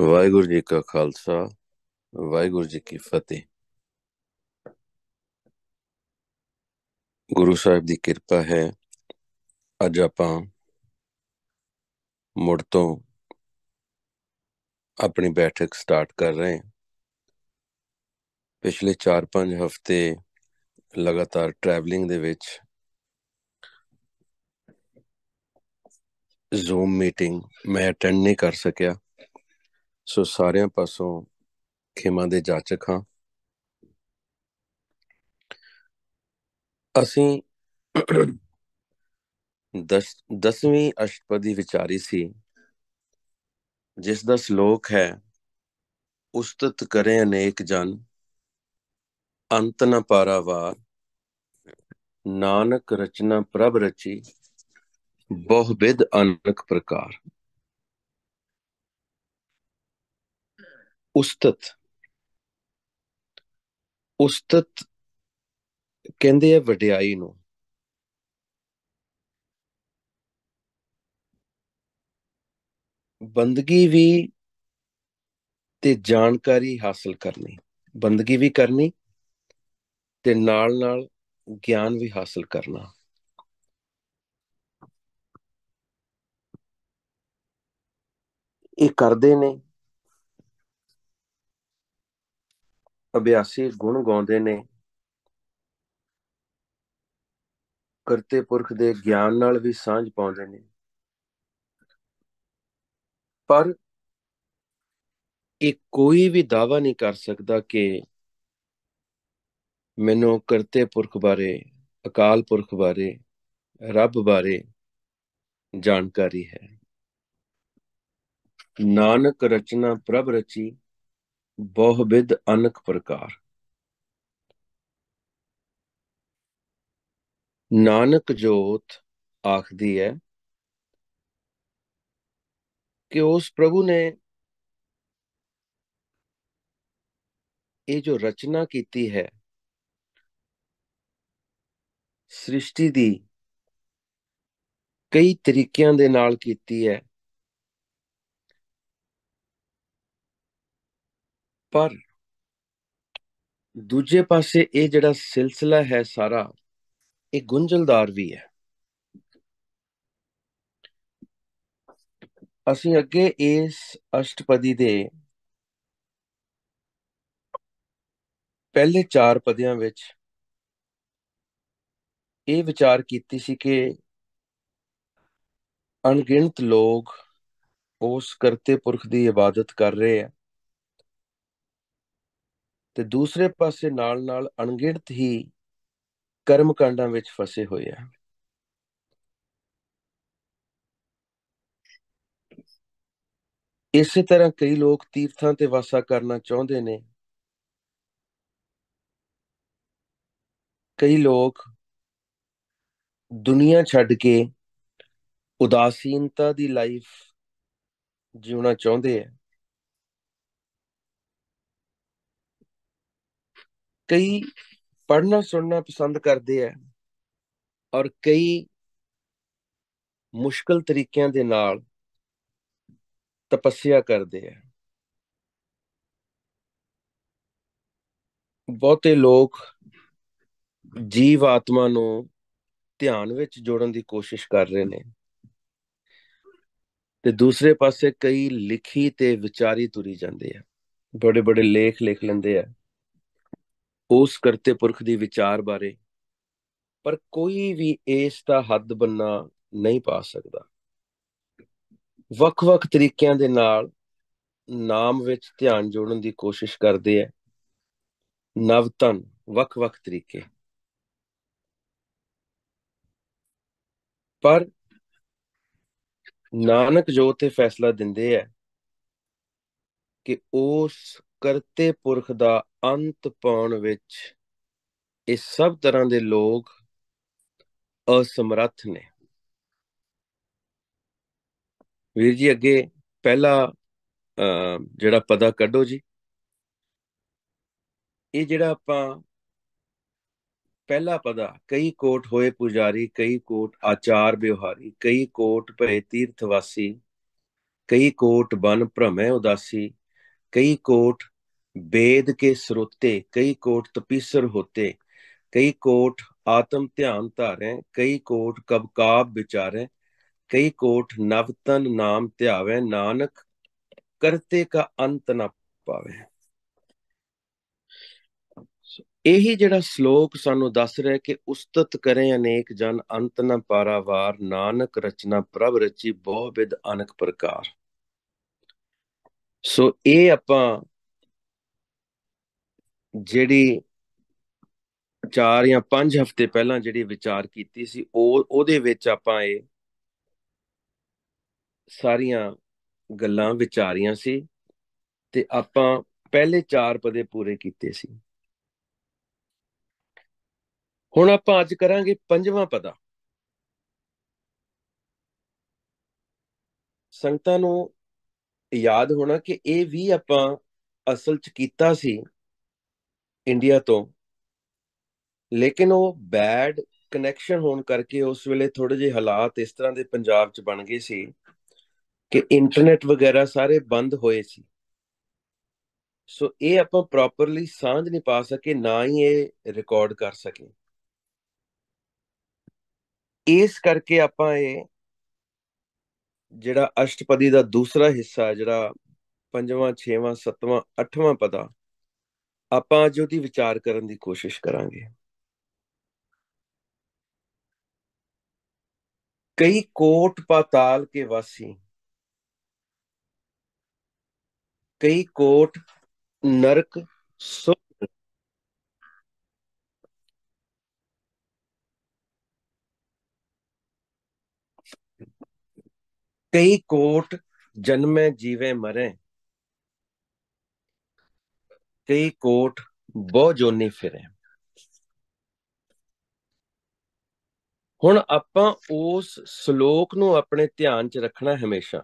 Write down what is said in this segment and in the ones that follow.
ਵਾਹਿਗੁਰੂ ਜੀ ਕਾ ਖਾਲਸਾ ਵਾਹਿਗੁਰੂ ਜੀ ਕੀ ਫਤਿਹ ਗੁਰੂ ਸਾਹਿਬ ਦੀ ਕਿਰਪਾ ਹੈ ਅੱਜ ਆਪਾਂ ਮੁੜ ਤੋਂ ਆਪਣੀ ਬੈਠਕ ਸਟਾਰਟ ਕਰ ਰਹੇ ਹਾਂ ਪਿਛਲੇ 4-5 ਹਫ਼ਤੇ ਲਗਾਤਾਰ ਟਰੈਵਲਿੰਗ ਦੇ ਵਿੱਚ ਜ਼ੂਮ ਮੀਟਿੰਗ ਮੈਂ ਅਟੈਂਡ ਨਹੀਂ ਕਰ ਸਕਿਆ ਸੋ ਸਾਰਿਆਂ ਪਾਸੋਂ ਖਿਮਾ ਦੇ ਜਾਚਕ ਹਾਂ ਅਸੀਂ 10ਵੀਂ ਅਸ਼ਟਪਦੀ ਵਿਚਾਰੀ ਸੀ ਜਿਸ ਦਾ ਸ਼ਲੋਕ ਹੈ ਉਸਤਤ ਕਰੇ ਅਨੇਕ ਜਨ ਅੰਤ ਨ ਪਾਰਾਵਾਰ ਨਾਨਕ ਰਚਨਾ ਪ੍ਰਭ ਰਚੀ ਬਹੁ ਵਿਦ ਅਨੇਕ ਪ੍ਰਕਾਰ ਉਸਤਤ ਉਸਤਤ ਕਹਿੰਦੇ ਆ ਵਡਿਆਈ ਨੂੰ ਬੰਦਗੀ ਵੀ ਤੇ ਜਾਣਕਾਰੀ ਹਾਸਲ ਕਰਨੀ ਬੰਦਗੀ ਵੀ ਕਰਨੀ ਤੇ ਨਾਲ ਨਾਲ ਗਿਆਨ ਵੀ ਹਾਸਲ ਕਰਨਾ ਇਹ ਕਰਦੇ ਨੇ ਅਭਿਆਸੀ ਗੁਣ ਗਾਉਂਦੇ ਨੇ ਕਰਤੇ ਪੁਰਖ ਦੇ ਗਿਆਨ ਨਾਲ ਵੀ ਸਾਂਝ ਪਾਉਂਦੇ ਨੇ ਪਰ ਇਹ ਕੋਈ ਵੀ ਦਾਵਾ ਨਹੀਂ ਕਰ ਸਕਦਾ ਕਿ ਮੈਨੂੰ ਕਰਤੇ ਪੁਰਖ ਬਾਰੇ ਅਕਾਲ ਪੁਰਖ ਬਾਰੇ ਰੱਬ ਬਾਰੇ ਜਾਣਕਾਰੀ ਹੈ ਨਾਨਕ ਰਚਨਾ ਪ੍ਰਭ ਰਚੀ ਬਿਦ ਅਨਕ ਪ੍ਰਕਾਰ ਨਾਨਕ ਜੋਤ ਆਖਦੀ ਹੈ ਕਿ ਉਸ ਪ੍ਰਭੂ ਨੇ ਇਹ ਜੋ ਰਚਨਾ ਕੀਤੀ ਹੈ ਸ੍ਰਿਸ਼ਟੀ ਦੀ ਕਈ ਤਰੀਕਿਆਂ ਦੇ ਨਾਲ ਕੀਤੀ ਹੈ ਪਰ ਦੂਜੇ ਪਾਸੇ ਇਹ ਜਿਹੜਾ ਸਿਲਸਿਲਾ ਹੈ ਸਾਰਾ ਇਹ ਗੁੰਝਲਦਾਰ ਵੀ ਹੈ ਅਸੀਂ ਅੱਗੇ ਇਸ ਅਸ਼ਟਪਦੀ ਦੇ ਪਹਿਲੇ 4 ਪਦਿਆਂ ਵਿੱਚ ਇਹ ਵਿਚਾਰ ਕੀਤੀ ਸੀ ਕਿ ਅਣਗਿਣਤ ਲੋਕ ਉਸ ਕਰਤੇ ਪੁਰਖ ਦੀ ਇਬਾਦਤ ਕਰ ਰਹੇ ਆ ਤੇ ਦੂਸਰੇ ਪਾਸੇ ਨਾਲ-ਨਾਲ ਅਣਗਿਣਤ ਹੀ ਕਰਮ ਕਾਂਡਾਂ ਵਿੱਚ ਫਸੇ ਹੋਏ ਆ ਇਸੇ ਤਰ੍ਹਾਂ ਕਈ ਲੋਕ ਤੀਰਥਾਂ ਤੇ ਵਾਸਾ ਕਰਨਾ ਚਾਹੁੰਦੇ ਨੇ ਕਈ ਲੋਕ ਦੁਨੀਆ ਛੱਡ ਕੇ ਉਦਾਸੀਨਤਾ ਦੀ ਲਾਈਫ ਜਿਉਣਾ ਚਾਹੁੰਦੇ ਆ ਕਈ ਪੜਨਾ ਸੁਣਨਾ ਪਸੰਦ ਕਰਦੇ ਆ ਔਰ ਕਈ ਮੁਸ਼ਕਲ ਤਰੀਕਿਆਂ ਦੇ ਨਾਲ ਤਪੱਸਿਆ ਕਰਦੇ ਆ ਬਹੁਤੇ ਲੋਕ ਜੀਵ ਆਤਮਾ ਨੂੰ ਧਿਆਨ ਵਿੱਚ ਜੋੜਨ ਦੀ ਕੋਸ਼ਿਸ਼ ਕਰ ਰਹੇ ਨੇ ਤੇ ਦੂਸਰੇ ਪਾਸੇ ਕਈ ਲਿਖੀ ਤੇ ਵਿਚਾਰੀ ਤੁਰੀ ਜਾਂਦੇ ਆ ਬੜੇ ਬੜੇ ਲੇਖ ਲਿਖ ਲੈਂਦੇ ਆ ਉਸ ਕਰਤੇ ਪੁਰਖ ਦੀ ਵਿਚਾਰ ਬਾਰੇ ਪਰ ਕੋਈ ਵੀ ਇਸ ਦਾ ਹੱਦ ਬੰਨਾ ਨਹੀਂ ਪਾ ਸਕਦਾ ਵੱਖ-ਵੱਖ ਤਰੀਕਿਆਂ ਦੇ ਨਾਲ ਨਾਮ ਵਿੱਚ ਧਿਆਨ ਜੋੜਨ ਦੀ ਕੋਸ਼ਿਸ਼ ਕਰਦੇ ਐ ਨਵਤਨ ਵੱਖ-ਵੱਖ ਤਰੀਕੇ ਪਰ ਨਾਨਕ ਜੋ ਤੇ ਫੈਸਲਾ ਦਿੰਦੇ ਐ ਕਿ ਉਸ ਕਰਤੇ ਪੁਰਖ ਦਾ ਅੰਤ ਪਾਉਣ ਵਿੱਚ ਇਹ ਸਭ ਤਰ੍ਹਾਂ ਦੇ ਲੋਕ ਅਸਮਰੱਥ ਨੇ ਵੀਰ ਜੀ ਅੱਗੇ ਪਹਿਲਾ ਜਿਹੜਾ ਪਦਾ ਕੱਢੋ ਜੀ ਇਹ ਜਿਹੜਾ ਆਪਾਂ ਪਹਿਲਾ ਪਦਾ ਕਈ ਕੋਟ ਹੋਏ ਪੁਜਾਰੀ ਕਈ ਕੋਟ ਆਚਾਰ ਵਿਵਹਾਰੀ ਕਈ ਕੋਟ ਤੀਰਥ ਵਾਸੀ ਕਈ ਕੋਟ ਬਨ ਭ੍ਰਮੇ ਉਦਾਸੀ ਕਈ ਕੋਟ ਵੇਦ ਕੇ स्रोते ਕਈ ਕੋਟ ਤਪੀਸਰ ਹੋਤੇ ਕਈ ਕੋਟ ਆਤਮ ਧਿਆਨ धारे ਕਈ ਕੋਟ ਕਬਕਾਬ ਵਿਚਾਰੇ ਕਈ ਕੋਟ ਨਵਤਨ ਨਾਮ नाम ਨਾਨਕ ਕਰਤੇ ਕਾ ਅੰਤ ਨਾ ਪਾਵੇ ਇਹੀ ਜਿਹੜਾ ਸ਼ਲੋਕ ਸਾਨੂੰ ਦੱਸ ਰਿਹਾ ਕਿ ਉਸਤਤ ਕਰੇ ਅਨੇਕ ਜਨ ਅੰਤ ਨਾ ਪਾਰਾਵਾਰ ਨਾਨਕ ਰਚਨਾ ਪ੍ਰਭ ਰਚੀ ਬਹੁ ਵਿਦ ਅਨਕ ਪ੍ਰਕਾਰ ਸੋ ਇਹ ਆਪਾਂ ਜਿਹੜੀ 4 ਜਾਂ 5 ਹਫ਼ਤੇ ਪਹਿਲਾਂ ਜਿਹੜੀ ਵਿਚਾਰ ਕੀਤੀ ਸੀ ਉਹ ਉਹਦੇ ਵਿੱਚ ਆਪਾਂ ਇਹ ਸਾਰੀਆਂ ਗੱਲਾਂ ਵਿਚਾਰੀਆਂ ਸੀ ਤੇ ਆਪਾਂ ਪਹਿਲੇ 4 ਪਦੇ ਪੂਰੇ ਕੀਤੇ ਸੀ ਹੁਣ ਆਪਾਂ ਅੱਜ ਕਰਾਂਗੇ ਪੰਜਵਾਂ ਪਦਾ ਸੰਗਤਾਂ ਨੂੰ ਯਾਦ ਹੋਣਾ ਕਿ ਇਹ ਵੀ ਆਪਾਂ ਅਸਲ ਚ ਕੀਤਾ ਸੀ ਇੰਡੀਆ ਤੋਂ ਲੇਕਿਨ ਉਹ ਬੈਡ ਕਨੈਕਸ਼ਨ ਹੋਣ ਕਰਕੇ ਉਸ ਵੇਲੇ ਥੋੜੇ ਜਿਹੇ ਹਾਲਾਤ ਇਸ ਤਰ੍ਹਾਂ ਦੇ ਪੰਜਾਬ 'ਚ ਬਣ ਗਏ ਸੀ ਕਿ ਇੰਟਰਨੈਟ ਵਗੈਰਾ ਸਾਰੇ ਬੰਦ ਹੋਏ ਸੀ ਸੋ ਇਹ ਆਪਾਂ ਪ੍ਰੋਪਰਲੀ ਸਾਂਝ ਨਹੀਂ ਪਾ ਸਕੇ ਨਾ ਹੀ ਇਹ ਰਿਕਾਰਡ ਕਰ ਸਕੇ ਇਸ ਕਰਕੇ ਆਪਾਂ ਇਹ ਜਿਹੜਾ ਅਸ਼ਟਪਦੀ ਦਾ ਦੂਸਰਾ ਹਿੱਸਾ ਜਿਹੜਾ ਪੰਜਵਾਂ ਛੇਵਾਂ ਸੱਤਵਾਂ ਅੱਠਵਾਂ ਪਦਾ ਆਪਾਂ ਅੱਜ ਉਹਦੀ ਵਿਚਾਰ ਕਰਨ ਦੀ ਕੋਸ਼ਿਸ਼ ਕਰਾਂਗੇ कई कोट पाताल के वासी कई कोट नरक सुख कई कोट जन्मे जीवे मरे ਕਈ ਕੋਟ ਬਹੁ ਜੋਨੀ ਫਿਰੇ ਹੁਣ ਆਪਾਂ ਉਸ ਸ਼ਲੋਕ ਨੂੰ ਆਪਣੇ ਧਿਆਨ 'ਚ ਰੱਖਣਾ ਹਮੇਸ਼ਾ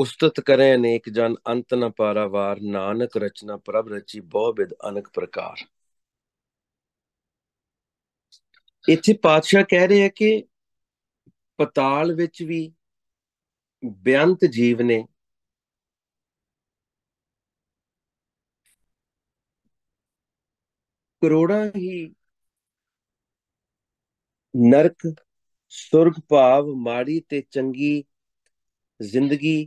ਉਸਤਤ ਕਰੇ ਅਨੇਕ ਜਨ ਅੰਤ ਨ ਪਾਰਾਵਾਰ ਨਾਨਕ ਰਚਨਾ ਪ੍ਰਭ ਰਚੀ ਬਹੁ ਵਿਦ ਅਨਕ ਪ੍ਰਕਾਰ ਇੱਥੇ ਪਾਤਸ਼ਾਹ ਕਹਿ ਰਿਹਾ ਕਿ ਪਤਾਲ ਵਿੱਚ ਵੀ ਬੇਅੰਤ ਜੀਵ ਨੇ ਕਰੋੜਾਂ ਹੀ ਨਰਕ ਸੁਰਗ ਭਾਵ ਮਾੜੀ ਤੇ ਚੰਗੀ ਜ਼ਿੰਦਗੀ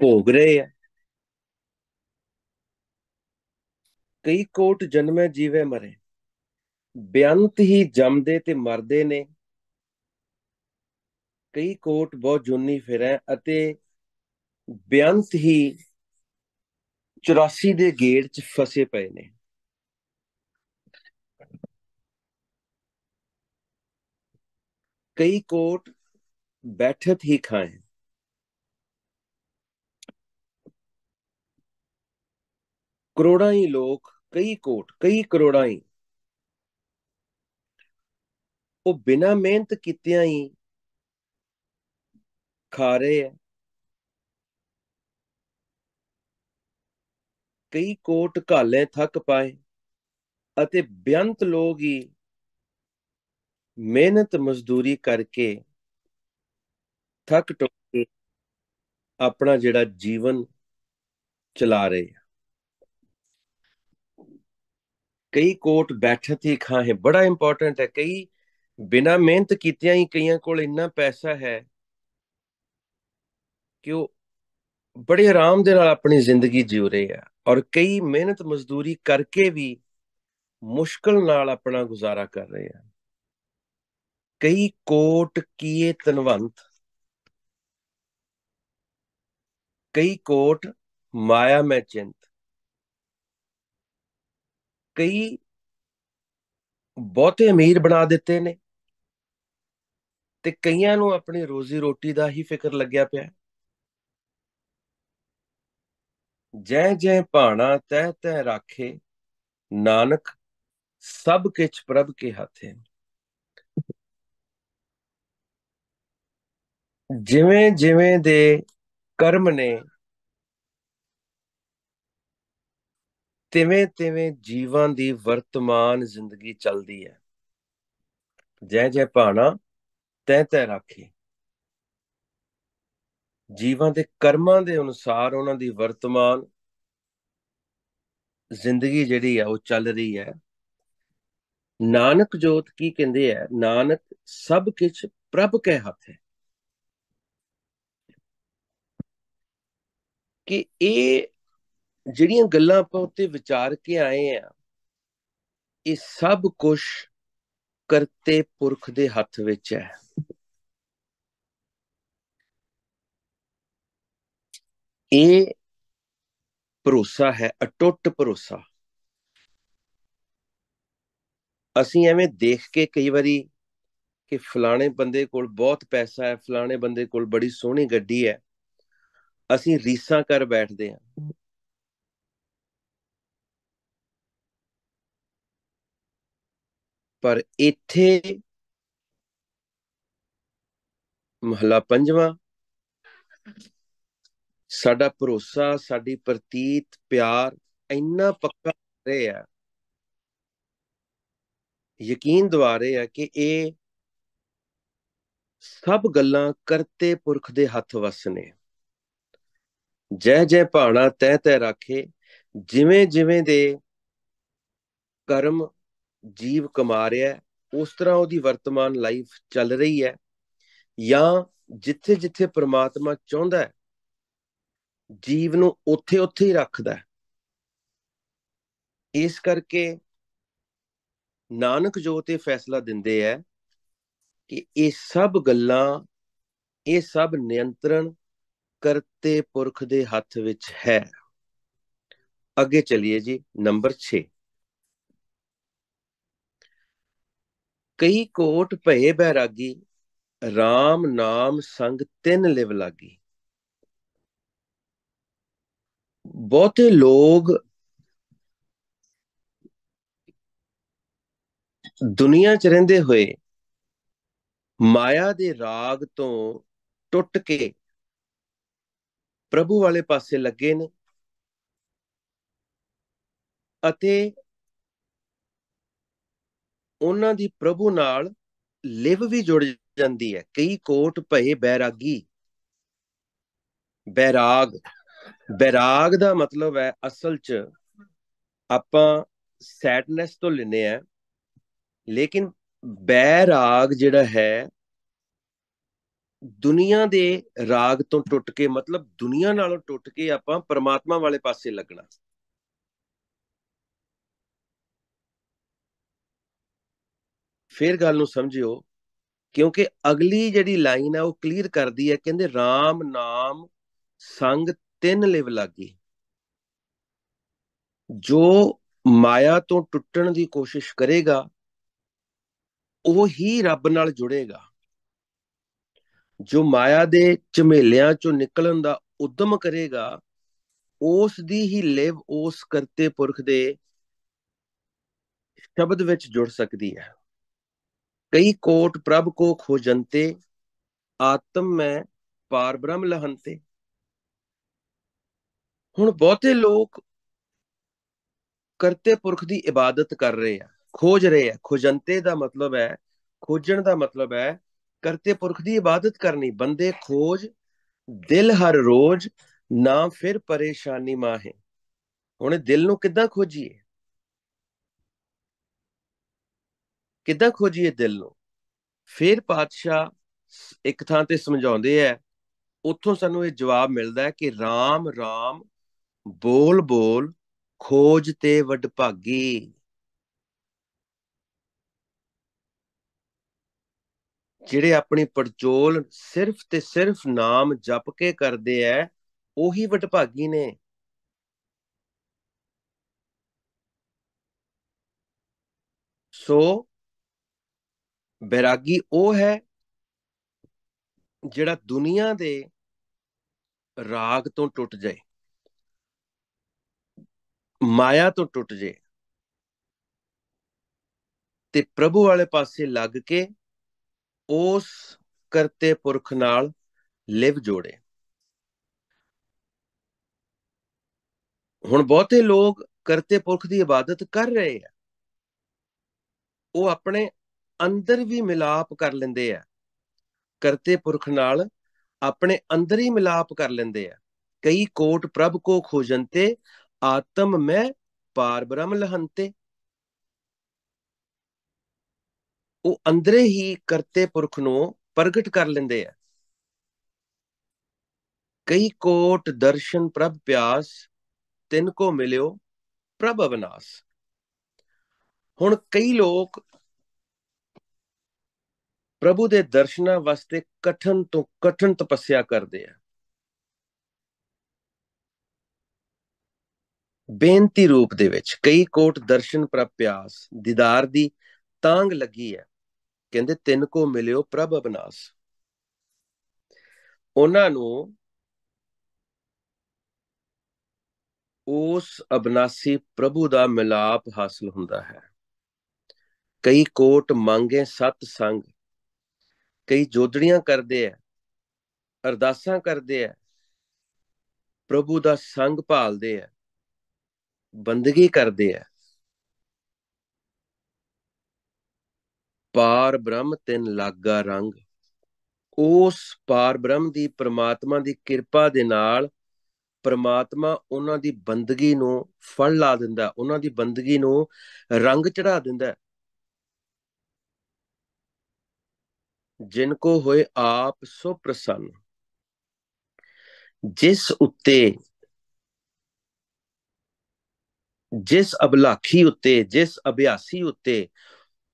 ਭੋਗ ਰਹੇ ਆ ਕਈ ਕੋਟ ਜਨਮੇ ਜੀਵੇ ਮਰੇ ਬੇਅੰਤ ਹੀ ਜੰਮਦੇ ਤੇ ਮਰਦੇ ਨੇ ਕਈ ਕੋਟ ਬਹੁਤ ਜੁਨੀ ਫਿਰੈ ਅਤੇ ਬਿਆੰਤ ਹੀ 84 ਦੇ ਗੇੜ 'ਚ ਫਸੇ ਪਏ ਨੇ ਕਈ ਕੋਟ ਬੈਠਤ ਹੀ ਖਾਏ ਕਰੋੜਾਂ ਹੀ ਲੋਕ ਕਈ ਕੋਟ ਕਈ ਕਰੋੜਾਂ ਹੀ ਉਹ ਬਿਨਾ ਮਿਹਨਤ ਕੀਤਿਆਂ ਹੀ ਖਾ ਰਹੇ ਹੈ ਕਈ ਕੋਟ ਘਾਲੇ ਥੱਕ ਪਾਏ ਅਤੇ ਬਿਆੰਤ ਲੋਗ ਹੀ ਮਿਹਨਤ ਮਜ਼ਦੂਰੀ ਕਰਕੇ ਥੱਕ ਟੁੱਕ ਕੇ ਆਪਣਾ ਜਿਹੜਾ ਜੀਵਨ ਚਲਾ ਰਹੇ ਆ ਕਈ ਕੋਟ ਬੈਠਤ ਹੀ ਖਾਂ ਹੈ ਬੜਾ ਇੰਪੋਰਟੈਂਟ ਹੈ ਕਈ ਬਿਨਾ ਮਿਹਨਤ ਕੀਤਿਆਂ ਹੀ ਕਈਆਂ ਕੋਲ ਇੰਨਾ ਪੈਸਾ ਹੈ ਕਿ ਉਹ ਬੜੇ ਆਰਾਮ ਦੇ ਨਾਲ ਆਪਣੀ ਜ਼ਿੰਦਗੀ ਜਿਉ ਰਹੇ ਆ ਔਰ ਕਈ ਮਿਹਨਤ ਮਜ਼ਦੂਰੀ ਕਰਕੇ ਵੀ ਮੁਸ਼ਕਲ ਨਾਲ ਆਪਣਾ ਗੁਜ਼ਾਰਾ ਕਰ ਰਹੇ ਆ ਕਈ ਕੋਟ ਕੀਏ ਤਨਵੰਤ ਕਈ ਕੋਟ ਮਾਇਆ ਮੈਂ ਚਿੰਤ ਕਈ ਬਹੁਤੇ ਅਮੀਰ ਬਣਾ ਦਿੱਤੇ ਨੇ ਤੇ ਕਈਆਂ ਨੂੰ ਆਪਣੀ ਰੋਜ਼ੀ ਰੋਟੀ ਦਾ ਹੀ ਫਿਕਰ ਲੱਗਿਆ ਪਿਆ ਜੈ ਜੈ ਭਾਣਾ ਤੈ ਤੈ ਰਾਖੇ ਨਾਨਕ ਸਭ ਕਿਛ ਪ੍ਰਭ ਕੇ ਹੱਥੇ ਜਿਵੇਂ ਜਿਵੇਂ ਦੇ ਕਰਮ ਨੇ ਤਿਵੇਂ ਤਿਵੇਂ ਜੀਵਾਂ ਦੀ ਵਰਤਮਾਨ ਜ਼ਿੰਦਗੀ ਚੱਲਦੀ ਹੈ ਜੈ ਜੈ ਭਾਣਾ ਤੈ ਤੈ ਰਾਖੇ ਜੀਵਾਂ ਦੇ ਕਰਮਾਂ ਦੇ ਅਨੁਸਾਰ ਉਹਨਾਂ ਦੀ ਵਰਤਮਾਨ ਜ਼ਿੰਦਗੀ ਜਿਹੜੀ ਆ ਉਹ ਚੱਲ ਰਹੀ ਹੈ ਨਾਨਕ ਜੋਤ ਕੀ ਕਹਿੰਦੇ ਆ ਨਾਨਕ ਸਭ ਕੁਝ ਪ੍ਰਭ ਕੇ ਹੱਥ ਹੈ ਕਿ ਇਹ ਜਿਹੜੀਆਂ ਗੱਲਾਂ ਆਪਾਂ ਉੱਤੇ ਵਿਚਾਰ ਕੇ ਆਏ ਆ ਇਹ ਸਭ ਕੁਝ ਕਰਤੇ ਪੁਰਖ ਦੇ ਹੱਥ ਵਿੱਚ ਹੈ ਇਹ ਭਰੋਸਾ ਹੈ ਅਟੁੱਟ ਭਰੋਸਾ ਅਸੀਂ ਐਵੇਂ ਦੇਖ ਕੇ ਕਈ ਵਾਰੀ ਕਿ ਫਲਾਣੇ ਬੰਦੇ ਕੋਲ ਬਹੁਤ ਪੈਸਾ ਹੈ ਫਲਾਣੇ ਬੰਦੇ ਕੋਲ ਬੜੀ ਸੋਹਣੀ ਗੱਡੀ ਹੈ ਅਸੀਂ ਰੀਸਾਂ ਕਰ ਬੈਠਦੇ ਹਾਂ ਪਰ ਇੱਥੇ ਮਹਲਾ ਪੰਜਵਾਂ ਸਾਡਾ ਭਰੋਸਾ ਸਾਡੀ ਪ੍ਰਤੀਤ ਪਿਆਰ ਇੰਨਾ ਪੱਕਾ ਰਹੇ ਆ ਯਕੀਨ ਦਵਾਰੇ ਆ ਕਿ ਇਹ ਸਭ ਗੱਲਾਂ ਕਰਤੇ ਪੁਰਖ ਦੇ ਹੱਥ ਵਸਨੇ ਜਹ ਜੈ ਜੈ ਭਾਣਾ ਤੈ ਤੈ ਰਾਖੇ ਜਿਵੇਂ ਜਿਵੇਂ ਦੇ ਕਰਮ ਜੀਵ ਕਮਾ ਰਿਹਾ ਉਸ ਤਰ੍ਹਾਂ ਉਹਦੀ ਵਰਤਮਾਨ ਲਾਈਫ ਚੱਲ ਰਹੀ ਹੈ ਜਾਂ ਜਿੱਥੇ ਜਿੱਥੇ ਪ੍ਰਮਾਤਮਾ ਚਾਹੁੰਦਾ ਹੈ ਜੀਵ ਨੂੰ ਉੱਥੇ ਉੱਥੇ ਹੀ ਰੱਖਦਾ ਹੈ ਇਸ ਕਰਕੇ ਨਾਨਕ ਜੋ ਤੇ ਫੈਸਲਾ ਦਿੰਦੇ ਐ ਕਿ ਇਹ ਸਭ ਗੱਲਾਂ ਇਹ ਸਭ ਨਿਯੰਤਰਣ ਕਰਤੇ ਪੁਰਖ ਦੇ ਹੱਥ ਵਿੱਚ ਹੈ ਅੱਗੇ ਚਲਿਏ ਜੀ ਨੰਬਰ 6 ਕਈ ਕੋਟ ਭਏ ਬੈਰਾਗੀ RAM ਨਾਮ ਸੰਗ ਤਿੰਨ ਲਿਵ ਲਾਗੀ ਬਹੁਤੇ ਲੋਕ ਦੁਨੀਆ 'ਚ ਰਹਿੰਦੇ ਹੋਏ ਮਾਇਆ ਦੇ ਰਾਗ ਤੋਂ ਟੁੱਟ ਕੇ ਪ੍ਰਭੂ ਵਾਲੇ ਪਾਸੇ ਲੱਗੇ ਨੇ ਅਤੇ ਉਹਨਾਂ ਦੀ ਪ੍ਰਭੂ ਨਾਲ ਲਿਵ ਵੀ ਜੁੜ ਜਾਂਦੀ ਹੈ ਕਈ ਕੋਟ ਭਏ ਬੈਰਾਗੀ ਬੈਰਾਗ ਬੈਰਾਗ ਦਾ ਮਤਲਬ ਹੈ ਅਸਲ 'ਚ ਆਪਾਂ ਸੈਡਨੈਸ ਤੋਂ ਲੈਨੇ ਆ ਲੇਕਿਨ ਬੈਰਾਗ ਜਿਹੜਾ ਹੈ ਦੁਨੀਆ ਦੇ ਰਾਗ ਤੋਂ ਟੁੱਟ ਕੇ ਮਤਲਬ ਦੁਨੀਆ ਨਾਲੋਂ ਟੁੱਟ ਕੇ ਆਪਾਂ ਪਰਮਾਤਮਾ ਵਾਲੇ ਪਾਸੇ ਲੱਗਣਾ ਫੇਰ ਗੱਲ ਨੂੰ ਸਮਝਿਓ ਕਿਉਂਕਿ ਅਗਲੀ ਜਿਹੜੀ ਲਾਈਨ ਹੈ ਉਹ ਕਲੀਅਰ ਕਰਦੀ ਹੈ ਕਹਿੰਦੇ RAM ਨਾਮ ਸੰਗ ਤਿੰਨ ਲਿਵ ਲੱਗੀ ਜੋ ਮਾਇਆ ਤੋਂ ਟੁੱਟਣ ਦੀ ਕੋਸ਼ਿਸ਼ ਕਰੇਗਾ ਉਹ ਹੀ ਰੱਬ ਨਾਲ ਜੁੜੇਗਾ ਜੋ ਮਾਇਆ ਦੇ ਝਮੇਲਿਆਂ ਚੋਂ ਨਿਕਲਣ ਦਾ ਉਦਮ ਕਰੇਗਾ ਉਸ ਦੀ ਹੀ ਲਿਵ ਉਸ ਕਰਤੇ ਪੁਰਖ ਦੇ ਸ਼ਬਦ ਵਿੱਚ ਜੁੜ ਸਕਦੀ ਹੈ ਕਈ ਕੋਟ ਪ੍ਰਭ ਕੋ ਖੋਜਨਤੇ ਆਤਮ ਮੈਂ ਪਾਰ ਲਹੰਤੇ ਹੁਣ ਬਹੁਤੇ ਲੋਕ ਕਰਤੇ ਪੁਰਖ ਦੀ ਇਬਾਦਤ ਕਰ ਰਹੇ ਆ ਖੋਜ ਰਹੇ ਆ ਖੋਜੰਤੇ ਦਾ ਮਤਲਬ ਹੈ ਖੋਜਣ ਦਾ ਮਤਲਬ ਹੈ ਕਰਤੇ ਪੁਰਖ ਦੀ ਇਬਾਦਤ ਕਰਨੀ ਬੰਦੇ ਖੋਜ ਦਿਲ ਹਰ ਰੋਜ਼ ਨਾ ਫਿਰ ਪਰੇਸ਼ਾਨੀ ਮਾਹੇ ਹੁਣ ਦਿਲ ਨੂੰ ਕਿੱਦਾਂ ਖੋਜੀਏ ਕਿੱਦਾਂ ਖੋਜੀਏ ਦਿਲ ਨੂੰ ਫਿਰ ਪਾਤਸ਼ਾਹ ਇੱਕ ਥਾਂ ਤੇ ਸਮਝਾਉਂਦੇ ਆ ਉੱਥੋਂ ਸਾਨੂੰ ਇਹ ਜਵਾਬ ਮਿਲਦਾ ਹੈ ਕਿ RAM RAM ਬੋਲ ਬੋਲ ਖੋਜ ਤੇ ਵਡਭਾਗੀ ਜਿਹੜੇ ਆਪਣੀ ਪਰਚੋਲ ਸਿਰਫ ਤੇ ਸਿਰਫ ਨਾਮ ਜਪ ਕੇ ਕਰਦੇ ਐ ਉਹੀ ਵਡਭਾਗੀ ਨੇ ਸੋ ਬੇਰਾਗੀ ਉਹ ਹੈ ਜਿਹੜਾ ਦੁਨੀਆ ਦੇ ਰਾਗ ਤੋਂ ਟੁੱਟ ਜਾਏ ਮਾਇਆ ਤੋਂ ਟੁੱਟ ਜੇ ਤੇ ਪ੍ਰਭੂ ਵਾਲੇ ਪਾਸੇ ਲੱਗ ਕੇ ਉਸ ਕਰਤੇ ਪੁਰਖ ਨਾਲ ਲਿਵ ਜੋੜੇ ਹੁਣ ਬਹੁਤੇ ਲੋਕ ਕਰਤੇ ਪੁਰਖ ਦੀ ਇਬਾਦਤ ਕਰ ਰਹੇ ਆ ਉਹ ਆਪਣੇ ਅੰਦਰ ਵੀ ਮਿਲਾਪ ਕਰ ਲੈਂਦੇ ਆ ਕਰਤੇ ਪੁਰਖ ਨਾਲ ਆਪਣੇ ਅੰਦਰ ਹੀ ਮਿਲਾਪ ਕਰ ਲੈਂਦੇ ਆ ਕਈ ਕੋਟ ਪ੍ਰਭ ਕੋ ਖੋਜਨ ਤੇ ਆਤਮ ਮੈਂ ਪਾਰ ਬ੍ਰਹਮ ਲਹੰਤੇ ਉਹ ਅੰਦਰੇ ਹੀ ਕਰਤੇ ਪੁਰਖ ਨੂੰ ਪ੍ਰਗਟ ਕਰ ਲੈਂਦੇ ਆ ਕਈ ਕੋਟ ਦਰਸ਼ਨ ਪ੍ਰਭ ਪਿਆਸ ਤਿੰਨ ਕੋ ਮਿਲਿਓ ਪ੍ਰਭ ਅਵਨਾਸ ਹੁਣ ਕਈ ਲੋਕ ਪ੍ਰਭੂ ਦੇ ਦਰਸ਼ਨਾਂ ਵਾਸਤੇ ਕਠਨ ਤੋਂ ਕਠਨ ਤਪੱਸਿਆ ਕਰਦੇ ਆ ਬੇਨਤੀ ਰੂਪ ਦੇ ਵਿੱਚ ਕਈ ਕੋਟ ਦਰਸ਼ਨ ਪ੍ਰਪਿਆਸ ਦੀਦਾਰ ਦੀ ਤਾਂਗ ਲੱਗੀ ਹੈ ਕਹਿੰਦੇ ਤਿੰਨ ਕੋ ਮਿਲਿਓ ਪ੍ਰਭ ਅਬਨਾਸ ਉਹਨਾਂ ਨੂੰ ਉਸ ਅਬਨਾਸੀ ਪ੍ਰਭੂ ਦਾ ਮਿਲਾਪ ਹਾਸਲ ਹੁੰਦਾ ਹੈ ਕਈ ਕੋਟ ਮੰਗੇ ਸਤ ਸੰਗ ਕਈ ਜੋਦੜੀਆਂ ਕਰਦੇ ਆ ਅਰਦਾਸਾਂ ਕਰਦੇ ਆ ਪ੍ਰਭੂ ਦਾ ਸੰਗ ਭਾਲਦੇ ਆ ਬੰਦਗੀ ਕਰਦੇ ਆ ਪਾਰ ਬ੍ਰਹਮ ਤਿੰਨ ਲਾਗਾ ਰੰਗ ਉਸ ਪਾਰ ਬ੍ਰਹਮ ਦੀ ਪ੍ਰਮਾਤਮਾ ਦੀ ਕਿਰਪਾ ਦੇ ਨਾਲ ਪ੍ਰਮਾਤਮਾ ਉਹਨਾਂ ਦੀ ਬੰਦਗੀ ਨੂੰ ਫਲ ਲਾ ਦਿੰਦਾ ਉਹਨਾਂ ਦੀ ਬੰਦਗੀ ਨੂੰ ਰੰਗ ਚੜਾ ਦਿੰਦਾ ਜਿਨ ਕੋ ਹੋਏ ਆਪ ਸੋ ਪ੍ਰਸੰਨ ਜਿਸ ਉੱਤੇ ਜਿਸ ਅਬਲਾਖੀ ਉੱਤੇ ਜਿਸ ਅਭਿਆਸੀ ਉੱਤੇ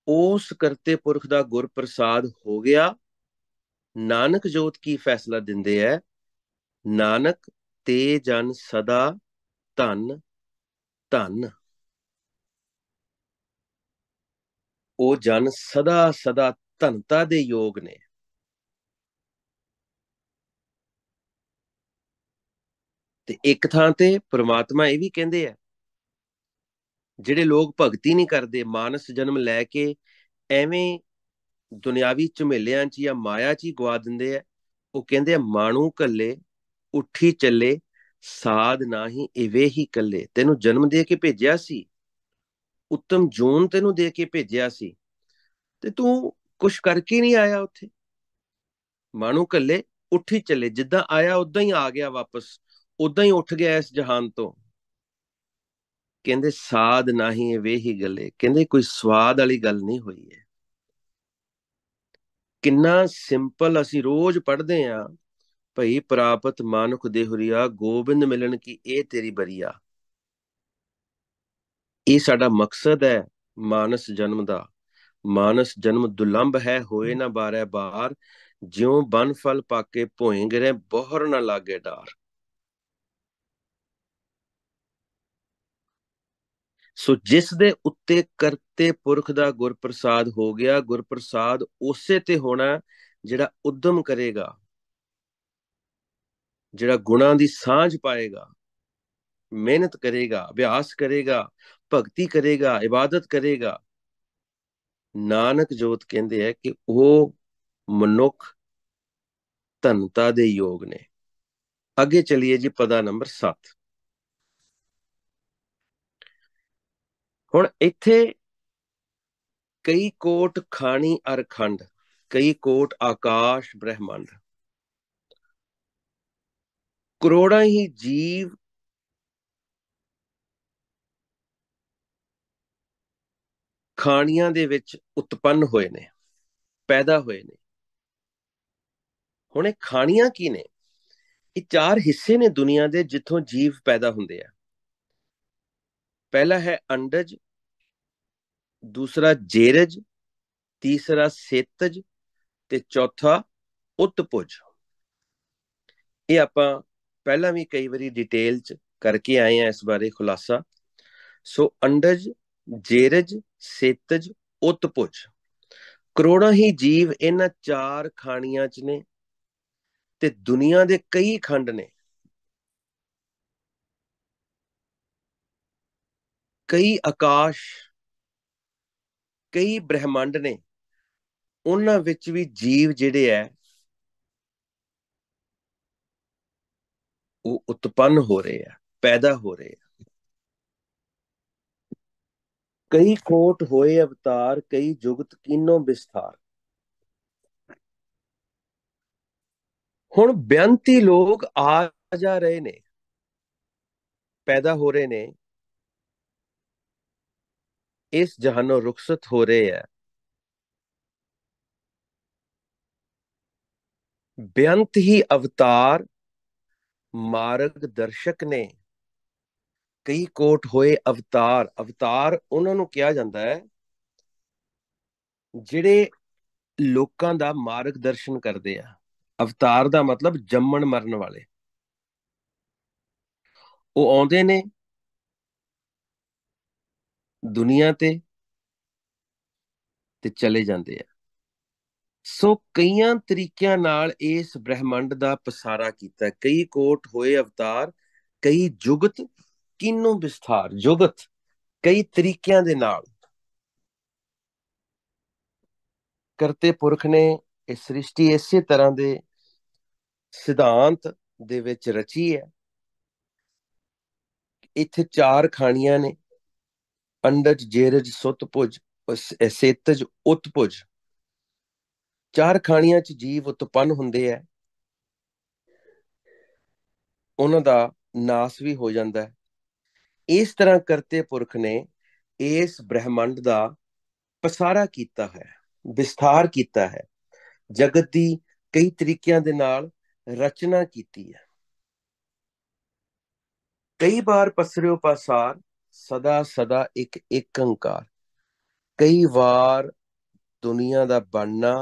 ਉਸ ਕਰਤੇ ਪੁਰਖ ਦਾ ਗੁਰ ਪ੍ਰਸਾਦ ਹੋ ਗਿਆ ਨਾਨਕ ਜੋਤ ਕੀ ਫੈਸਲਾ ਦਿੰਦੇ ਐ ਨਾਨਕ ਤੇ ਜਨ ਸਦਾ ਧਨ ਧਨ ਉਹ ਜਨ ਸਦਾ ਸਦਾ ਧਨਤਾ ਦੇ ਯੋਗ ਨੇ ਤੇ ਇੱਕ ਥਾਂ ਤੇ ਪ੍ਰਮਾਤਮਾ ਇਹ ਵੀ ਕਹਿੰਦੇ ਐ ਜਿਹੜੇ ਲੋਕ ਭਗਤੀ ਨਹੀਂ ਕਰਦੇ ਮਾਨਸ ਜਨਮ ਲੈ ਕੇ ਐਵੇਂ ਦੁਨਿਆਵੀ ਝਮੇਲਿਆਂ 'ਚ ਜਾਂ ਮਾਇਆ 'ਚ ਹੀ ਗਵਾ ਦਿੰਦੇ ਆ ਉਹ ਕਹਿੰਦੇ ਆ ਮਾਣੂ ਕੱਲੇ ਉੱਠੀ ਚੱਲੇ ਸਾਧ ਨਾਹੀ ਇਵੇਂ ਹੀ ਕੱਲੇ ਤੈਨੂੰ ਜਨਮ ਦੇ ਕੇ ਭੇਜਿਆ ਸੀ ਉੱਤਮ ਜੂਨ ਤੈਨੂੰ ਦੇ ਕੇ ਭੇਜਿਆ ਸੀ ਤੇ ਤੂੰ ਕੁਛ ਕਰਕੇ ਨਹੀਂ ਆਇਆ ਉੱਥੇ ਮਾਣੂ ਕੱਲੇ ਉੱਠੀ ਚੱਲੇ ਜਿੱਦਾਂ ਆਇਆ ਉਦਾਂ ਹੀ ਆ ਗਿਆ ਵਾਪਸ ਉਦਾਂ ਹੀ ਉੱਠ ਗਿਆ ਇਸ ਜਹਾਨ ਤੋਂ ਕਹਿੰਦੇ ਸਾਦ ਨਹੀਂ ਵੇਹੀ ਗੱਲੇ ਕਹਿੰਦੇ ਕੋਈ ਸਵਾਦ ਵਾਲੀ ਗੱਲ ਨਹੀਂ ਹੋਈ ਹੈ ਕਿੰਨਾ ਸਿੰਪਲ ਅਸੀਂ ਰੋਜ਼ ਪੜ੍ਹਦੇ ਆ ਭਈ ਪ੍ਰਾਪਤ ਮਾਨੁਖ ਦੇ ਹੁਰੀਆ ਗੋਬਿੰਦ ਮਿਲਣ ਕੀ ਇਹ ਤੇਰੀ ਬਰੀਆ ਇਹ ਸਾਡਾ ਮਕਸਦ ਹੈ ਮਾਨਸ ਜਨਮ ਦਾ ਮਾਨਸ ਜਨਮ ਦੁਲੰਭ ਹੈ ਹੋਏ ਨਾ ਬਾਰੇ ਬਾਰ ਜਿਉ ਬਨਫਲ ਪਾਕੇ ਭੋਇ ਗਰੇ ਬਹਰ ਨਾ ਲਾਗੇ ਡਾਰ ਸੋ ਜਿਸ ਦੇ ਉੱਤੇ ਕਰਤੇ ਪੁਰਖ ਦਾ ਗੁਰਪ੍ਰਸਾਦ ਹੋ ਗਿਆ ਗੁਰਪ੍ਰਸਾਦ ਉਸੇ ਤੇ ਹੋਣਾ ਜਿਹੜਾ ਉਦਮ ਕਰੇਗਾ ਜਿਹੜਾ ਗੁਣਾ ਦੀ ਸਾਂਝ ਪਾਏਗਾ ਮਿਹਨਤ ਕਰੇਗਾ ਅਭਿਆਸ ਕਰੇਗਾ ਭਗਤੀ ਕਰੇਗਾ ਇਬਾਦਤ ਕਰੇਗਾ ਨਾਨਕ ਜੋਤ ਕਹਿੰਦੇ ਹੈ ਕਿ ਉਹ ਮਨੁੱਖ ਧਨਤਾ ਦੇ ਯੋਗ ਨੇ ਅੱਗੇ ਚਲਿਏ ਜੀ ਪਦਾ ਨੰਬਰ 7 ਹੁਣ ਇੱਥੇ ਕਈ ਕੋਟ ਖਾਣੀ ਅਰਖੰਡ ਕਈ ਕੋਟ ਆਕਾਸ਼ ਬ੍ਰਹਿਮੰਡ ਕਰੋੜਾਂ ਹੀ ਜੀਵ ਖਾਣੀਆਂ ਦੇ ਵਿੱਚ ਉਤਪੰਨ ਹੋਏ ਨੇ ਪੈਦਾ ਹੋਏ ਨੇ ਹੁਣ ਇਹ ਖਾਣੀਆਂ ਕੀ ਨੇ ਇਹ ਚਾਰ ਹਿੱਸੇ ਨੇ ਦੁਨੀਆ ਦੇ ਜਿੱਥੋਂ ਜੀਵ ਪੈਦਾ ਹੁੰਦੇ ਆ ਪਹਿਲਾ ਹੈ ਅੰਡਜ ਦੂਸਰਾ ਜੇਰਜ ਤੀਸਰਾ ਸੇਤਜ ਤੇ ਚੌਥਾ ਉਤਪੁਜ ਇਹ ਆਪਾਂ ਪਹਿਲਾਂ ਵੀ ਕਈ ਵਾਰੀ ਡਿਟੇਲ ਚ ਕਰਕੇ ਆਏ ਆ ਇਸ ਬਾਰੇ ਖੁਲਾਸਾ ਸੋ ਅੰਡਜ ਜੇਰਜ ਸੇਤਜ ਉਤਪੁਜ ਕਰੋੜਾਂ ਹੀ ਜੀਵ ਇਹਨਾਂ ਚਾਰ ਖਾਣੀਆਂ ਚ ਨੇ ਤੇ ਦੁਨੀਆ ਦੇ ਕਈ ਖੰਡ ਨੇ ਕਈ ਆਕਾਸ਼ ਕਈ ਬ੍ਰਹਿਮੰਡ ਨੇ ਉਹਨਾਂ ਵਿੱਚ ਵੀ ਜੀਵ ਜਿਹੜੇ ਐ ਉਹ ਉਤਪੰਨ ਹੋ ਰਹੇ ਆ ਪੈਦਾ ਹੋ ਰਹੇ ਆ ਕਈ ਕੋਟ ਹੋਏ ਅਵਤਾਰ ਕਈ ਜੁਗਤ ਕਿਨੋਂ ਵਿਸਥਾਰ ਹੁਣ ਬੇਅੰਤੀ ਲੋਕ ਆ ਜਾ ਰਹੇ ਨੇ ਪੈਦਾ ਹੋ ਰਹੇ ਨੇ ਇਸ ਜਹਾਨੋਂ ਰੁਖਸਤ ਹੋ ਰਹੇ ਹੈ ਬੇਅੰਤ ਹੀ ਅਵਤਾਰ ਮਾਰਗ ਦਰਸ਼ਕ ਨੇ ਕਈ ਕੋਟ ਹੋਏ ਅਵਤਾਰ ਅਵਤਾਰ ਉਹਨਾਂ ਨੂੰ ਕਿਹਾ ਜਾਂਦਾ ਹੈ ਜਿਹੜੇ ਲੋਕਾਂ ਦਾ ਮਾਰਗ ਦਰਸ਼ਨ ਕਰਦੇ ਆ ਅਵਤਾਰ ਦਾ ਮਤਲਬ ਜੰਮਣ ਮਰਨ ਵਾਲੇ ਉਹ ਆਉਂਦੇ ਨੇ ਦੁਨੀਆ ਤੇ ਤੇ ਚਲੇ ਜਾਂਦੇ ਆ ਸੋ ਕਈਆਂ ਤਰੀਕਿਆਂ ਨਾਲ ਇਸ ਬ੍ਰਹਿਮੰਡ ਦਾ ਪਸਾਰਾ ਕੀਤਾ ਕਈ ਕੋਟ ਹੋਏ ਅਵਤਾਰ ਕਈ ਜੁਗਤ ਕਿੰਨੋਂ ਵਿਸਥਾਰ ਜੁਗਤ ਕਈ ਤਰੀਕਿਆਂ ਦੇ ਨਾਲ ਕਰਤੇ ਪੁਰਖ ਨੇ ਇਸ ਸ੍ਰਿਸ਼ਟੀ ਇਸੇ ਤਰ੍ਹਾਂ ਦੇ ਸਿਧਾਂਤ ਦੇ ਵਿੱਚ ਰਚੀ ਹੈ ਇੱਥੇ ਚਾਰ ਖਾਣੀਆਂ ਨੇ ਅੰਡਜ ਜੇਰਜ ਸੁਤਪੁਜ ਸੇਤਜ ਉਤਪੁਜ ਚਾਰ ਖਾਣੀਆਂ ਚ ਜੀਵ ਉਤਪੰਨ ਹੁੰਦੇ ਐ ਉਹਨਾਂ ਦਾ ਨਾਸ ਵੀ ਹੋ ਜਾਂਦਾ ਹੈ ਇਸ ਤਰ੍ਹਾਂ ਕਰਤੇ ਪੁਰਖ ਨੇ ਇਸ ਬ੍ਰਹਿਮੰਡ ਦਾ ਪਸਾਰਾ ਕੀਤਾ ਹੈ ਵਿਸਥਾਰ ਕੀਤਾ ਹੈ ਜਗਤ ਦੀ ਕਈ ਤਰੀਕਿਆਂ ਦੇ ਨਾਲ ਰਚਨਾ ਕੀਤੀ ਹੈ ਕਈ ਵਾਰ ਪਸਰਿਓ ਪਸਾਰ ਸਦਾ ਸਦਾ ਇੱਕ ਇੱਕ ਓੰਕਾਰ ਕਈ ਵਾਰ ਦੁਨੀਆ ਦਾ ਬਣਨਾ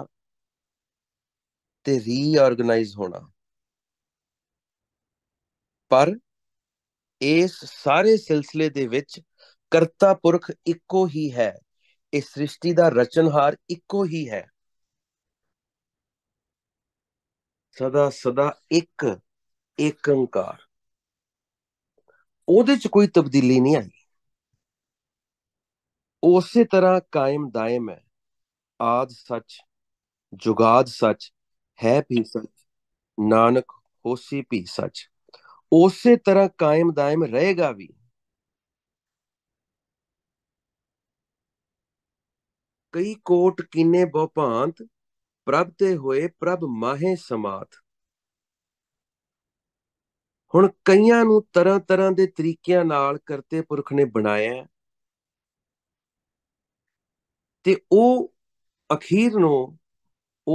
ਤੇ ਰੀਆਰਗੇਨਾਈਜ਼ ਹੋਣਾ ਪਰ ਇਸ ਸਾਰੇ ਸਿਲਸਿਲੇ ਦੇ ਵਿੱਚ ਕਰਤਾ ਪੁਰਖ ਇੱਕੋ ਹੀ ਹੈ ਇਸ ਸ੍ਰਿਸ਼ਟੀ ਦਾ ਰਚਨਹਾਰ ਇੱਕੋ ਹੀ ਹੈ ਸਦਾ ਸਦਾ ਇੱਕ ਏਕੰਕਾਰ ਉਹਦੇ ਚ ਕੋਈ ਤਬਦੀਲੀ ਨਹੀਂ ਆਈ ਉਸੇ ਤਰ੍ਹਾਂ ਕਾਇਮ ਦائم ਹੈ ਆਦ ਸੱਚ ਜੁਗਾਦ ਸੱਚ ਹੈ ਵੀ ਸੱਚ ਨਾਨਕ ਹੋਸੀ ਵੀ ਸੱਚ ਉਸੇ ਤਰ੍ਹਾਂ ਕਾਇਮ ਦائم ਰਹੇਗਾ ਵੀ ਕਈ ਕੋਟ ਕਿਨੇ ਬੋਪਾਂਤ ਪ੍ਰਭ ਤੇ ਹੋਏ ਪ੍ਰਭ ਮਾਹੇ ਸਮਾਤ ਹੁਣ ਕਈਆਂ ਨੂੰ ਤਰ੍ਹਾਂ ਤਰ੍ਹਾਂ ਦੇ ਤਰੀਕਿਆਂ ਨਾਲ ਕਰਤੇ ਪੁਰਖ ਨੇ ਬਣਾਇਆ ਤੇ ਉਹ ਅਖੀਰ ਨੂੰ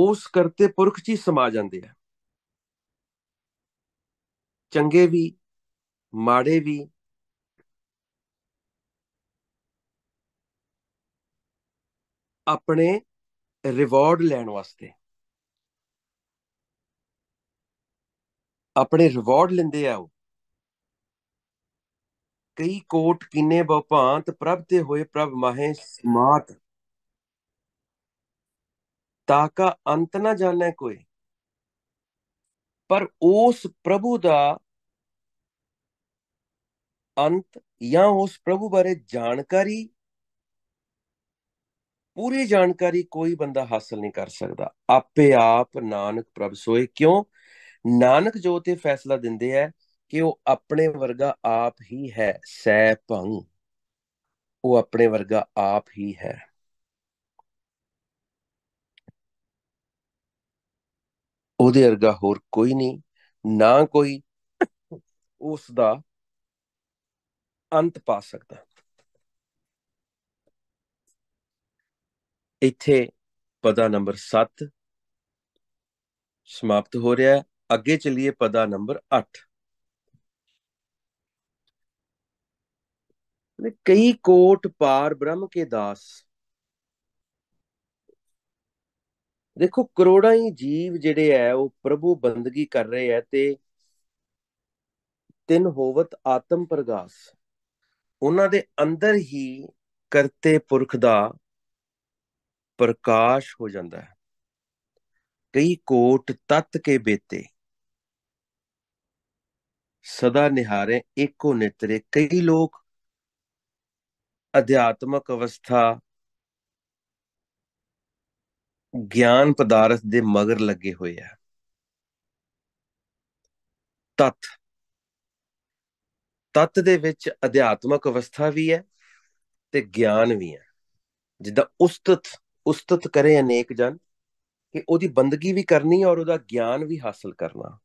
ਉਸ ਕਰਤੇ ਪੁਰਖ ਚ ਹੀ ਸਮਾ ਜਾਂਦੇ ਆ ਚੰਗੇ ਵੀ ਮਾੜੇ ਵੀ ਆਪਣੇ ਰਿਵਾਰਡ ਲੈਣ ਵਾਸਤੇ ਆਪਣੇ ਰਿਵਾਰਡ ਲੈਂਦੇ ਆ ਉਹ ਕਈ ਕੋਟ ਕਿੰਨੇ ਬਪਾਂਤ ਪ੍ਰਭ ਤੇ ਹੋਏ ਪ੍ਰਭ ਮਾਹੇ ਸਮਾਤ ਤਾਕਾ ਅੰਤ ਨਾ ਜਾਣੈ ਕੋਈ ਪਰ ਉਸ ਪ੍ਰਭੂ ਦਾ ਅੰਤ ਜਾਂ ਉਸ ਪ੍ਰਭੂ ਬਾਰੇ ਜਾਣਕਾਰੀ ਪੂਰੀ ਜਾਣਕਾਰੀ ਕੋਈ ਬੰਦਾ ਹਾਸਲ ਨਹੀਂ ਕਰ ਸਕਦਾ ਆਪੇ ਆਪ ਨਾਨਕ ਪ੍ਰਭ ਸੋਏ ਕਿਉਂ ਨਾਨਕ ਜੋ ਤੇ ਫੈਸਲਾ ਦਿੰਦੇ ਆ ਕਿ ਉਹ ਆਪਣੇ ਵਰਗਾ ਆਪ ਹੀ ਹੈ ਸੈ ਭੰ ਉਹ ਆਪਣੇ ਵਰਗਾ ਆਪ ਹੀ ਹੈ ਉਹਦੇ ਵਰਗਾ ਹੋਰ ਕੋਈ ਨਹੀਂ ਨਾ ਕੋਈ ਉਸ ਦਾ ਅੰਤ ਪਾ ਸਕਦਾ ਇੱਥੇ ਪਦਾ ਨੰਬਰ 7 ਸਮਾਪਤ ਹੋ ਰਿਹਾ ਹੈ ਅੱਗੇ ਚੱਲੀਏ ਪਦਾ ਨੰਬਰ 8 ਕਈ ਕੋਟ ਪਾਰ ਬ੍ਰਹਮ ਕੇ ਦਾਸ ਦੇਖੋ ਕਰੋੜਾਂ ਹੀ ਜੀਵ ਜਿਹੜੇ ਐ ਉਹ ਪ੍ਰਭੂ ਬੰਦਗੀ ਕਰ ਰਹੇ ਐ ਤੇ ਤਿੰਨ ਹੋਵਤ ਆਤਮ ਪ੍ਰਗਾਸ ਉਹਨਾਂ ਦੇ ਅੰਦਰ ਹੀ ਕਰਤੇ ਪੁਰਖ ਦਾ ਪ੍ਰਕਾਸ਼ ਹੋ ਜਾਂਦਾ ਹੈ ਕਈ ਕੋਟ ਤਤ ਕੇ ਬੇਤੇ ਸਦਾ ਨਿਹਾਰੇ ਇੱਕੋ ਨਿਤਰੇ ਕਈ ਲੋਕ ਅਧਿਆਤਮਕ ਅਵਸਥਾ ਗਿਆਨ ਪਦਾਰਥ ਦੇ ਮਗਰ ਲੱਗੇ ਹੋਏ ਆ ਤਤ ਤਤ ਦੇ ਵਿੱਚ ਅਧਿਆਤਮਕ ਅਵਸਥਾ ਵੀ ਹੈ ਤੇ ਗਿਆਨ ਵੀ ਹੈ ਜਿੱਦਾਂ ਉਸਤਤ ਉਸਤਤ ਕਰੇ ਅਨੇਕ ਜਨ ਕਿ ਉਹਦੀ ਬੰਦਗੀ ਵੀ ਕਰਨੀ ਔਰ ਉਹਦਾ ਗਿਆਨ ਵੀ ਹਾਸਲ ਕਰਨਾ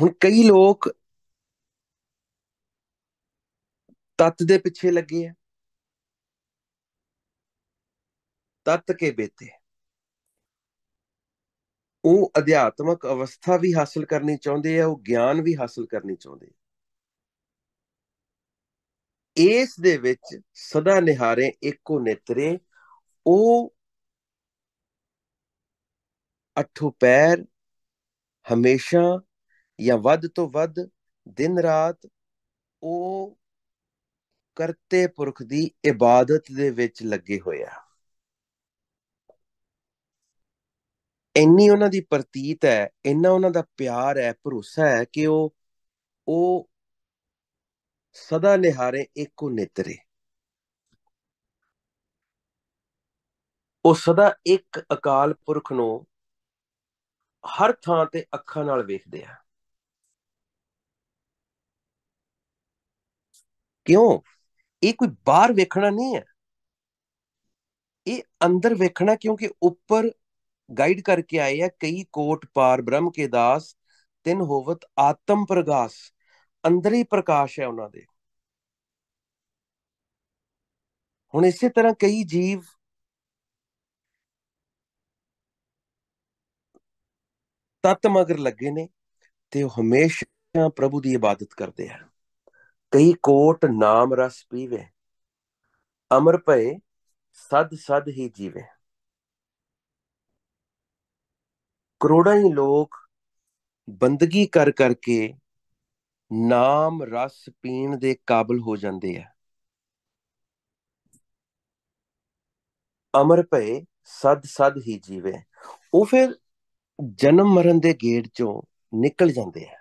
ਹੁਣ ਕਈ ਲੋਕ ਤਤ ਦੇ ਪਿੱਛੇ ਲੱਗੇ ਆ ਤਤ ਕੇ ਬੇਤੇ ਉਹ ਅਧਿਆਤਮਕ ਅਵਸਥਾ ਵੀ ਹਾਸਲ ਕਰਨੀ ਚਾਹੁੰਦੇ ਆ ਉਹ ਗਿਆਨ ਵੀ ਹਾਸਲ ਕਰਨੀ ਚਾਹੁੰਦੇ ਇਸ ਦੇ ਵਿੱਚ ਸਦਾ ਨਿਹਾਰੇ ਇੱਕੋ ਨੇਤਰੇ ਉਹ ਅੱਠੋ ਪੈਰ ਹਮੇਸ਼ਾ ਜਾਂ ਵੱਧ ਤੋਂ ਵੱਧ ਦਿਨ ਰਾਤ ਉਹ ਕਰਤੇ ਪੁਰਖ ਦੀ ਇਬਾਦਤ ਦੇ ਵਿੱਚ ਲੱਗੇ ਹੋਇਆ ਇੰਨੀ ਉਹਨਾਂ ਦੀ ਪ੍ਰਤੀਤ ਹੈ ਇੰਨਾ ਉਹਨਾਂ ਦਾ ਪਿਆਰ ਹੈ ਭਰੋਸਾ ਹੈ ਕਿ ਉਹ ਉਹ ਸਦਾ ਨਿਹਾਰੇ ਇੱਕੋ ਨੇਤਰੇ ਉਹ ਸਦਾ ਇੱਕ ਅਕਾਲ ਪੁਰਖ ਨੂੰ ਹਰ ਥਾਂ ਤੇ ਅੱਖਾਂ ਨਾਲ ਵੇਖਦੇ ਆ ਕਿਉਂ ਇਹ ਕੋਈ ਬਾਹਰ ਵੇਖਣਾ ਨਹੀਂ ਹੈ ਇਹ ਅੰਦਰ ਵੇਖਣਾ ਕਿਉਂਕਿ ਉੱਪਰ ਗਾਈਡ ਕਰਕੇ ਆਏ ਆ ਕਈ ਕੋਟ ਪਾਰ ਬ੍ਰਹਮ ਕੇ ਦਾਸ ਤਿੰਨ ਹੋਵਤ ਆਤਮ ਪ੍ਰਗਾਸ ਅੰਦਰ ਹੀ ਪ੍ਰਕਾਸ਼ ਹੈ ਉਹਨਾਂ ਦੇ ਹੁਣ ਇਸੇ ਤਰ੍ਹਾਂ ਕਈ ਜੀਵ ਤਤ ਮਗਰ ਲੱਗੇ ਨੇ ਤੇ ਉਹ ਹਮੇਸ਼ਾ ਪ੍ਰਭੂ ਦੀ ਇਬਾਦਤ ਕਰਦੇ ਆ ਕਈ ਕੋਟ ਨਾਮ ਰਸ ਪੀਵੇ ਅਮਰ ਭਏ ਸਦ ਸਦ ਹੀ ਜੀਵੇ ਕਰੋੜਾਂ ਹੀ ਲੋਕ ਬੰਦਗੀ ਕਰ ਕਰਕੇ ਨਾਮ ਰਸ ਪੀਣ ਦੇ ਕਾਬਲ ਹੋ ਜਾਂਦੇ ਆ ਅਮਰ ਭਏ ਸਦ ਸਦ ਹੀ ਜੀਵੇ ਉਹ ਫਿਰ ਜਨਮ ਮਰਨ ਦੇ ਗੇੜ ਚੋਂ ਨਿਕਲ ਜਾਂਦੇ ਆ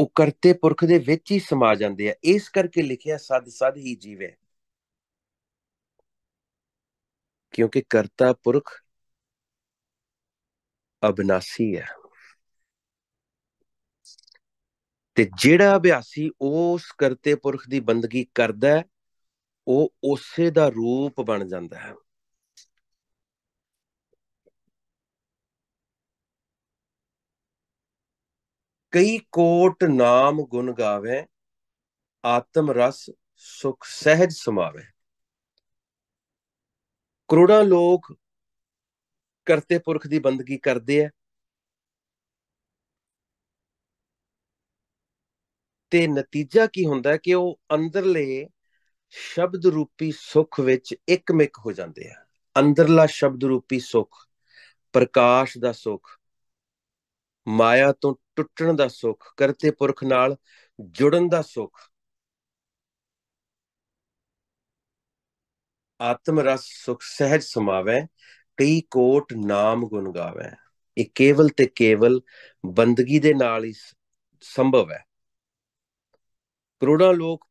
ਉਹ ਕਰਤੇ ਪੁਰਖ ਦੇ ਵਿੱਚ ਹੀ ਸਮਾ ਜਾਂਦੇ ਆ ਇਸ ਕਰਕੇ ਲਿਖਿਆ ਸਦ ਸਦ ਹੀ ਜੀਵੇ ਕਿਉਂਕਿ ਕਰਤਾ ਪੁਰਖ ਅਬਨਾਸੀ ਹੈ ਤੇ ਜਿਹੜਾ ਅਭਿਆਸੀ ਉਸ ਕਰਤੇ ਪੁਰਖ ਦੀ ਬੰਦਗੀ ਕਰਦਾ ਹੈ ਉਹ ਉਸੇ ਦਾ ਰੂਪ ਬਣ ਜਾਂਦਾ ਹੈ ਕਈ ਕੋਟ ਨਾਮ ਗੁਣ ਗਾਵੇ ਆਤਮ ਰਸ ਸੁਖ ਸਹਿਜ ਸਮਾਵੇ ਕਰੋੜਾਂ ਲੋਕ ਕਰਤੇ ਪੁਰਖ ਦੀ ਬੰਦਗੀ ਕਰਦੇ ਆ ਤੇ ਨਤੀਜਾ ਕੀ ਹੁੰਦਾ ਕਿ ਉਹ ਅੰਦਰਲੇ ਸ਼ਬਦ ਰੂਪੀ ਸੁਖ ਵਿੱਚ ਇੱਕਮਿਕ ਹੋ ਜਾਂਦੇ ਆ ਅੰਦਰਲਾ ਸ਼ਬਦ ਰੂਪੀ ਸੁਖ ਪ੍ਰਕਾਸ਼ ਦਾ ਸੁਖ ਮਾਇਆ ਤੋਂ ਟੁੱਟਣ ਦਾ ਸੁਖ ਕਰਤੇ ਪੁਰਖ ਨਾਲ ਜੁੜਨ ਦਾ ਸੁਖ ਆਤਮ ਰਸ ਸੁਖ ਸਹਿਜ ਸਮਾਵੇ ਕਈ ਕੋਟ ਨਾਮ ਗੁਣ ਗਾਵੇ ਇਹ ਕੇਵਲ ਤੇ ਕੇਵਲ ਬੰਦਗੀ ਦੇ ਨਾਲ ਹੀ ਸੰਭਵ ਹੈ ਕਰੋੜਾਂ ਲੋਕ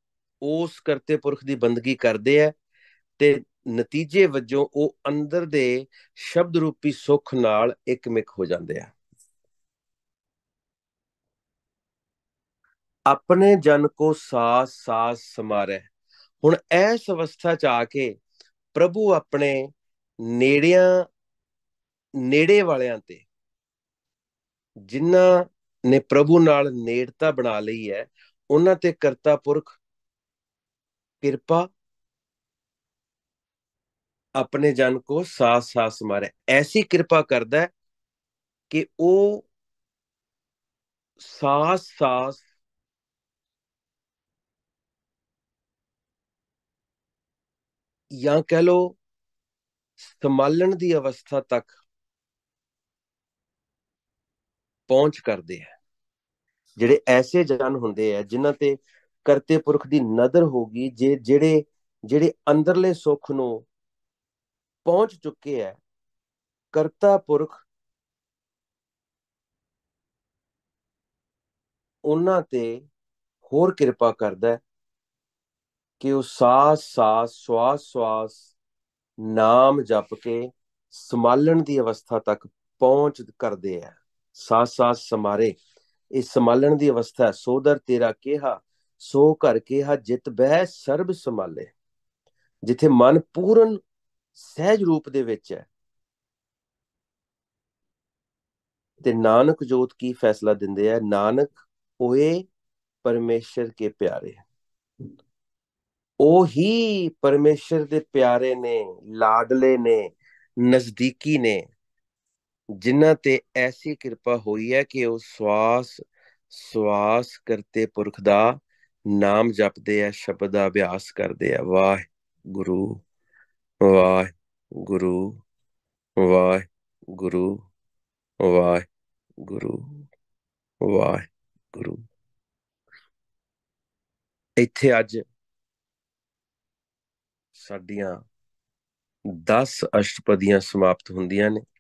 ਉਸ ਕਰਤੇ ਪੁਰਖ ਦੀ ਬੰਦਗੀ ਕਰਦੇ ਆ ਤੇ ਨਤੀਜੇ ਵਜੋਂ ਉਹ ਅੰਦਰ ਦੇ ਸ਼ਬਦ ਰੂਪੀ ਸੁਖ ਨਾਲ ਇੱਕਮਿਕ ਹੋ ਜਾਂਦੇ ਆ ਆਪਣੇ ਜਨ ਕੋ ਸਾਸ ਸਾਸ ਸਮਾਰੇ ਹੁਣ ਇਸ ਅਵਸਥਾ ਚ ਆ ਕੇ ਪ੍ਰਭੂ ਆਪਣੇ ਨੇੜਿਆਂ ਨੇੜੇ ਵਾਲਿਆਂ ਤੇ ਜਿਨ੍ਹਾਂ ਨੇ ਪ੍ਰਭੂ ਨਾਲ ਨੇੜਤਾ ਬਣਾ ਲਈ ਹੈ ਉਹਨਾਂ ਤੇ ਕਰਤਾ ਪੁਰਖ ਕਿਰਪਾ ਆਪਣੇ ਜਨ ਕੋ ਸਾਸ ਸਾਸ ਮਾਰੇ ਐਸੀ ਕਿਰਪਾ ਕਰਦਾ ਕਿ ਉਹ ਸਾਸ ਸਾਸ ਜਾਂ ਕਹਿ ਲੋ ਸਮਾਲਣ ਦੀ ਅਵਸਥਾ ਤੱਕ ਪਹੁੰਚ ਕਰਦੇ ਆ ਜਿਹੜੇ ਐਸੇ ਜਨ ਹੁੰਦੇ ਆ ਜਿਨ੍ਹਾਂ ਤੇ ਕਰਤੇ ਪੁਰਖ ਦੀ ਹੋ ਹੋਗੀ ਜੇ ਜਿਹੜੇ ਜਿਹੜੇ ਅੰਦਰਲੇ ਸੁੱਖ ਨੂੰ ਪਹੁੰਚ ਚੁੱਕੇ ਆ ਕਰਤਾ ਪੁਰਖ ਉਹਨਾਂ ਤੇ ਹੋਰ ਕਿਰਪਾ ਕਰਦਾ ਹੈ ਕਿ ਉਹ ਸਾਸ ਸਾਸ ਸਵਾਸ ਸਵਾਸ ਨਾਮ ਜਪ ਕੇ ਸਮਾਲਣ ਦੀ ਅਵਸਥਾ ਤੱਕ ਪਹੁੰਚ ਕਰਦੇ ਆ ਸਾਸ ਸਾਸ ਸਮਾਰੇ ਇਹ ਸਮਾਲਣ ਦੀ ਅਵਸਥਾ ਸੋਦਰ ਤੇਰਾ ਕਿਹਾ ਸੋ ਕਰ ਕਿਹਾ ਜਿਤ ਬਹਿ ਸਰਬ ਸਮਾਲੇ ਜਿੱਥੇ ਮਨ ਪੂਰਨ ਸਹਿਜ ਰੂਪ ਦੇ ਵਿੱਚ ਹੈ ਤੇ ਨਾਨਕ ਜੋਤ ਕੀ ਫੈਸਲਾ ਦਿੰਦੇ ਆ ਨਾਨਕ ਓਏ ਪਰਮੇਸ਼ਰ ਕੇ ਪਿਆਰੇ ਉਹੀ ਪਰਮੇਸ਼ਰ ਦੇ ਪਿਆਰੇ ਨੇ ਲਾਡਲੇ ਨੇ ਨਜ਼ਦੀਕੀ ਨੇ ਜਿਨ੍ਹਾਂ ਤੇ ਐਸੀ ਕਿਰਪਾ ਹੋਈ ਹੈ ਕਿ ਉਹ ਸਵਾਸ ਸਵਾਸ ਕਰਤੇ ਪੁਰਖ ਦਾ ਨਾਮ ਜਪਦੇ ਆ ਸ਼ਬਦ ਦਾ ਅਭਿਆਸ ਕਰਦੇ ਆ ਵਾਹ ਗੁਰੂ ਵਾਹ ਗੁਰੂ ਵਾਹ ਗੁਰੂ ਵਾਹ ਗੁਰੂ ਵਾਹ ਗੁਰੂ ਇੱਥੇ ਅੱਜ ਸਾਡੀਆਂ 10 ਅਸ਼ਟਪਦੀਆਂ ਸਮਾਪਤ ਹੁੰਦੀਆਂ ਨੇ